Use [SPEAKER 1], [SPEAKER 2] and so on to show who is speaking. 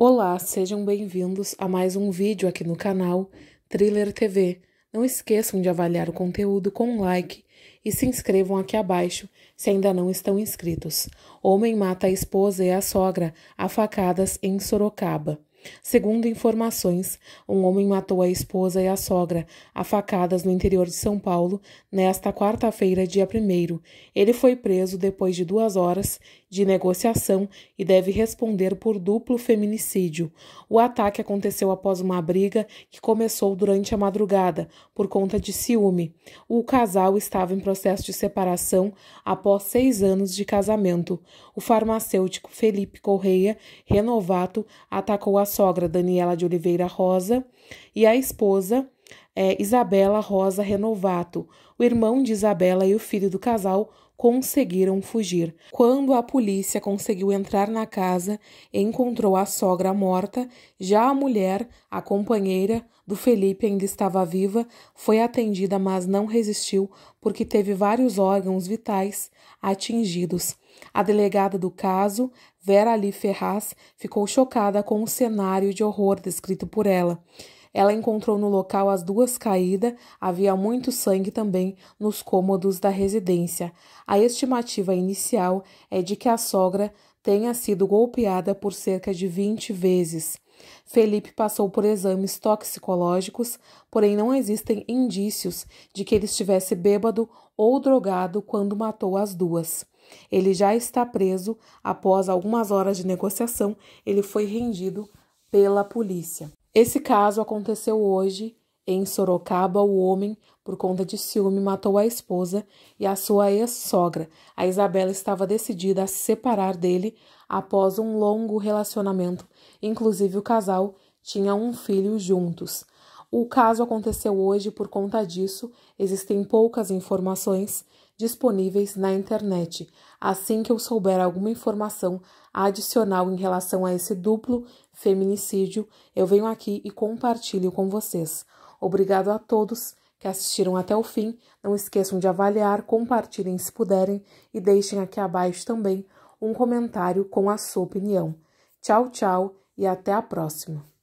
[SPEAKER 1] Olá, sejam bem-vindos a mais um vídeo aqui no canal Thriller TV. Não esqueçam de avaliar o conteúdo com um like e se inscrevam aqui abaixo se ainda não estão inscritos. Homem mata a esposa e a sogra a facadas em Sorocaba. Segundo informações, um homem matou a esposa e a sogra a facadas no interior de São Paulo nesta quarta-feira, dia 1. Ele foi preso depois de duas horas de negociação e deve responder por duplo feminicídio. O ataque aconteceu após uma briga que começou durante a madrugada por conta de ciúme. O casal estava em processo de separação após seis anos de casamento. O farmacêutico Felipe Correia Renovato atacou a sogra Daniela de Oliveira Rosa e a esposa é, Isabela Rosa Renovato. O irmão de Isabela e o filho do casal conseguiram fugir. Quando a polícia conseguiu entrar na casa, encontrou a sogra morta, já a mulher, a companheira do Felipe ainda estava viva, foi atendida, mas não resistiu porque teve vários órgãos vitais atingidos. A delegada do caso, Vera Lee Ferraz ficou chocada com o cenário de horror descrito por ela. Ela encontrou no local as duas caídas, havia muito sangue também nos cômodos da residência. A estimativa inicial é de que a sogra tenha sido golpeada por cerca de 20 vezes. Felipe passou por exames toxicológicos, porém não existem indícios de que ele estivesse bêbado ou drogado quando matou as duas. Ele já está preso. Após algumas horas de negociação, ele foi rendido pela polícia. Esse caso aconteceu hoje em Sorocaba, o homem, por conta de ciúme, matou a esposa e a sua ex-sogra. A Isabela estava decidida a se separar dele após um longo relacionamento. Inclusive, o casal tinha um filho juntos. O caso aconteceu hoje por conta disso, existem poucas informações disponíveis na internet. Assim que eu souber alguma informação adicional em relação a esse duplo feminicídio, eu venho aqui e compartilho com vocês. Obrigado a todos que assistiram até o fim. Não esqueçam de avaliar, compartilhem se puderem e deixem aqui abaixo também um comentário com a sua opinião. Tchau, tchau e até a próxima!